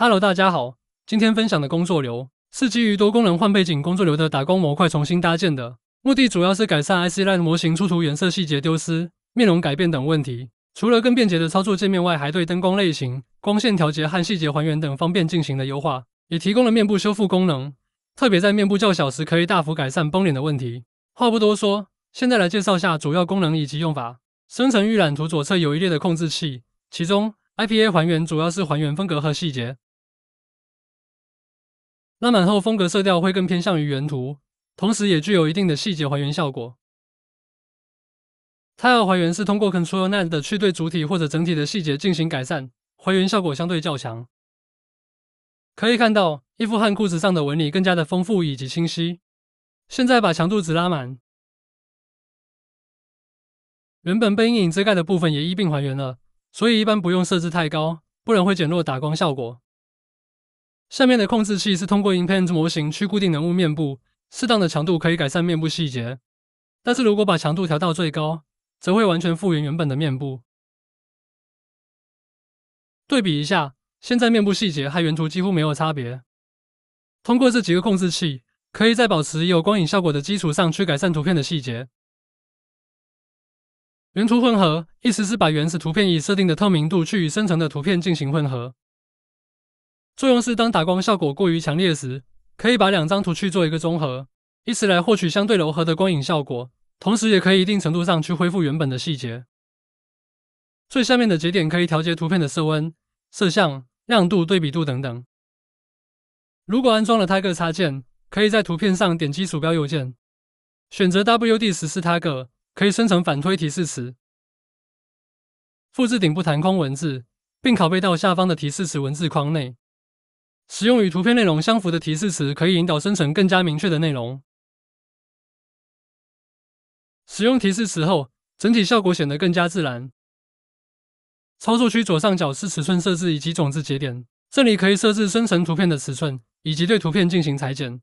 Hello，大家好。今天分享的工作流是基于多功能换背景工作流的打工模块重新搭建的，目的主要是改善 IC l i 模型出图颜色细节丢失、面容改变等问题。除了更便捷的操作界面外，还对灯光类型、光线调节和细节还原等方面进行了优化，也提供了面部修复功能，特别在面部较小时可以大幅改善崩脸的问题。话不多说，现在来介绍下主要功能以及用法。生成预览图左侧有一列的控制器，其中 IPA 还原主要是还原风格和细节。拉满后，风格色调会更偏向于原图，同时也具有一定的细节还原效果。胎儿还原是通过 Control Net 的去对主体或者整体的细节进行改善，还原效果相对较强。可以看到衣服和裤子上的纹理更加的丰富以及清晰。现在把强度值拉满，原本被阴影遮盖的部分也一并还原了。所以一般不用设置太高，不然会减弱打光效果。下面的控制器是通过 inpaint 模型去固定人物面部，适当的强度可以改善面部细节。但是如果把强度调到最高，则会完全复原原本的面部。对比一下，现在面部细节和原图几乎没有差别。通过这几个控制器，可以在保持有光影效果的基础上去改善图片的细节。原图混合意思是把原始图片以设定的透明度去与生成的图片进行混合。作用是，当打光效果过于强烈时，可以把两张图去做一个综合，以此来获取相对柔和的光影效果。同时，也可以一定程度上去恢复原本的细节。最下面的节点可以调节图片的色温、色相、亮度、对比度等等。如果安装了 Tag 插件，可以在图片上点击鼠标右键，选择 W D 十四 Tag，可以生成反推提示词。复制顶部弹框文字，并拷贝到下方的提示词文字框内。使用与图片内容相符的提示词，可以引导生成更加明确的内容。使用提示词后，整体效果显得更加自然。操作区左上角是尺寸设置以及种子节点，这里可以设置生成图片的尺寸，以及对图片进行裁剪。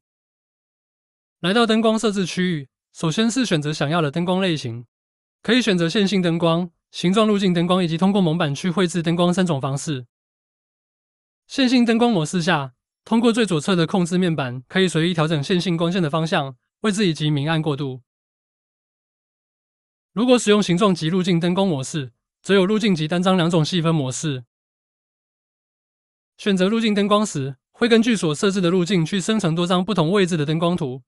来到灯光设置区域，首先是选择想要的灯光类型，可以选择线性灯光、形状路径灯光以及通过蒙版去绘制灯光三种方式。线性灯光模式下，通过最左侧的控制面板，可以随意调整线性光线的方向、位置以及明暗过渡。如果使用形状及路径灯光模式，则有路径及单张两种细分模式。选择路径灯光时，会根据所设置的路径去生成多张不同位置的灯光图。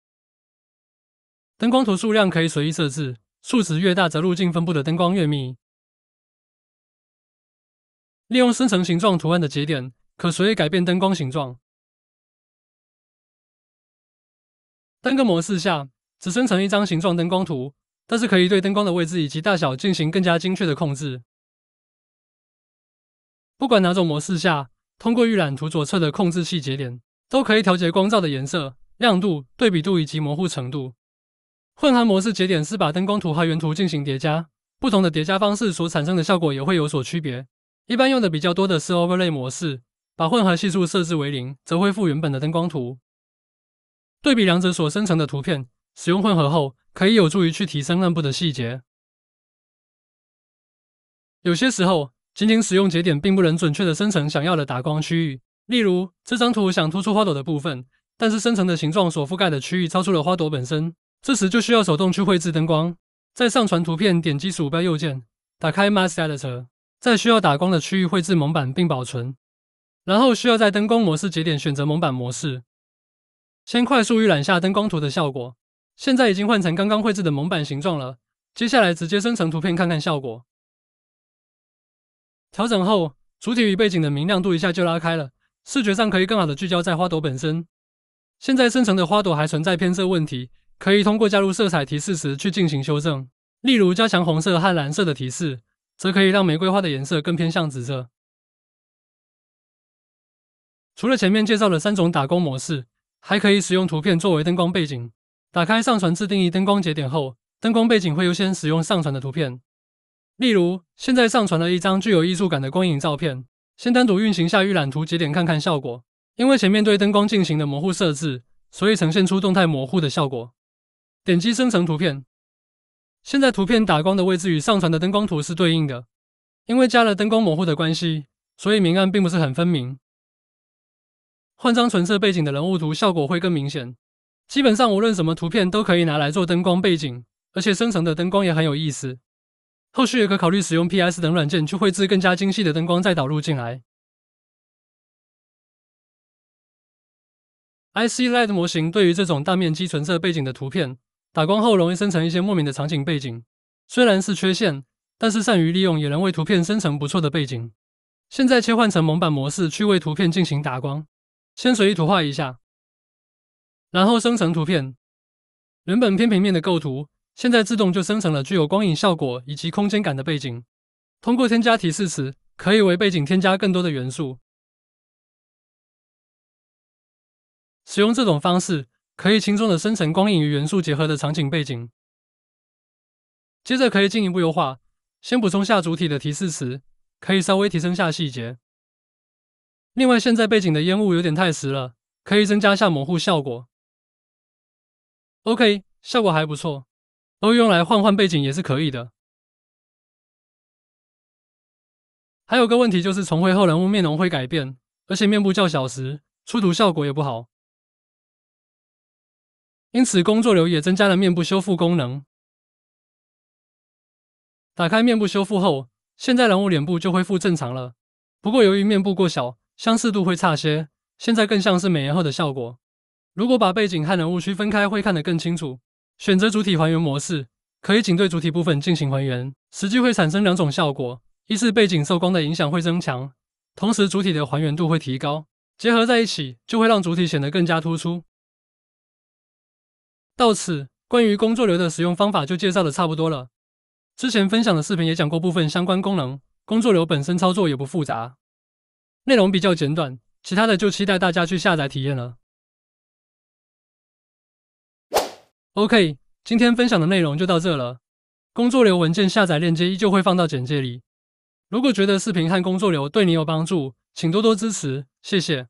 灯光图数量可以随意设置，数值越大，则路径分布的灯光越密。利用生成形状图案的节点。可随意改变灯光形状。单个模式下只生成一张形状灯光图，但是可以对灯光的位置以及大小进行更加精确的控制。不管哪种模式下，通过预览图左侧的控制器节点，都可以调节光照的颜色、亮度、对比度以及模糊程度。混合模式节点是把灯光图和原图进行叠加，不同的叠加方式所产生的效果也会有所区别。一般用的比较多的是 Overlay 模式。把混合系数设置为零，则恢复原本的灯光图。对比两者所生成的图片，使用混合后可以有助于去提升暗部的细节。有些时候，仅仅使用节点并不能准确的生成想要的打光区域。例如，这张图想突出花朵的部分，但是生成的形状所覆盖的区域超出了花朵本身。这时就需要手动去绘制灯光。在上传图片，点击鼠标右键，打开 Mask Editor，在需要打光的区域绘制蒙版并保存。然后需要在灯光模式节点选择蒙版模式，先快速预览下灯光图的效果。现在已经换成刚刚绘制的蒙版形状了。接下来直接生成图片看看效果。调整后，主体与背景的明亮度一下就拉开了，视觉上可以更好的聚焦在花朵本身。现在生成的花朵还存在偏色问题，可以通过加入色彩提示时去进行修正。例如，加强红色和蓝色的提示，则可以让玫瑰花的颜色更偏向紫色。除了前面介绍的三种打光模式，还可以使用图片作为灯光背景。打开上传自定义灯光节点后，灯光背景会优先使用上传的图片。例如，现在上传了一张具有艺术感的光影照片，先单独运行下预览图节点看看效果。因为前面对灯光进行的模糊设置，所以呈现出动态模糊的效果。点击生成图片，现在图片打光的位置与上传的灯光图是对应的。因为加了灯光模糊的关系，所以明暗并不是很分明。换张纯色背景的人物图，效果会更明显。基本上无论什么图片都可以拿来做灯光背景，而且生成的灯光也很有意思。后续也可考虑使用 PS 等软件去绘制更加精细的灯光，再导入进来。IC Light 模型对于这种大面积纯色背景的图片，打光后容易生成一些莫名的场景背景，虽然是缺陷，但是善于利用也能为图片生成不错的背景。现在切换成蒙版模式，去为图片进行打光。先随意涂画一下，然后生成图片。原本偏平面的构图，现在自动就生成了具有光影效果以及空间感的背景。通过添加提示词，可以为背景添加更多的元素。使用这种方式，可以轻松的生成光影与元素结合的场景背景。接着可以进一步优化，先补充下主体的提示词，可以稍微提升下细节。另外，现在背景的烟雾有点太实了，可以增加下模糊效果。OK，效果还不错，都用来换换背景也是可以的。还有个问题就是重绘后人物面容会改变，而且面部较小时出图效果也不好，因此工作流也增加了面部修复功能。打开面部修复后，现在人物脸部就恢复正常了。不过由于面部过小，相似度会差些，现在更像是美颜后的效果。如果把背景和人物区分开，会看得更清楚。选择主体还原模式，可以仅对主体部分进行还原，实际会产生两种效果：一是背景受光的影响会增强，同时主体的还原度会提高。结合在一起，就会让主体显得更加突出。到此，关于工作流的使用方法就介绍的差不多了。之前分享的视频也讲过部分相关功能，工作流本身操作也不复杂。内容比较简短，其他的就期待大家去下载体验了。OK，今天分享的内容就到这了。工作流文件下载链接依旧会放到简介里。如果觉得视频和工作流对你有帮助，请多多支持，谢谢。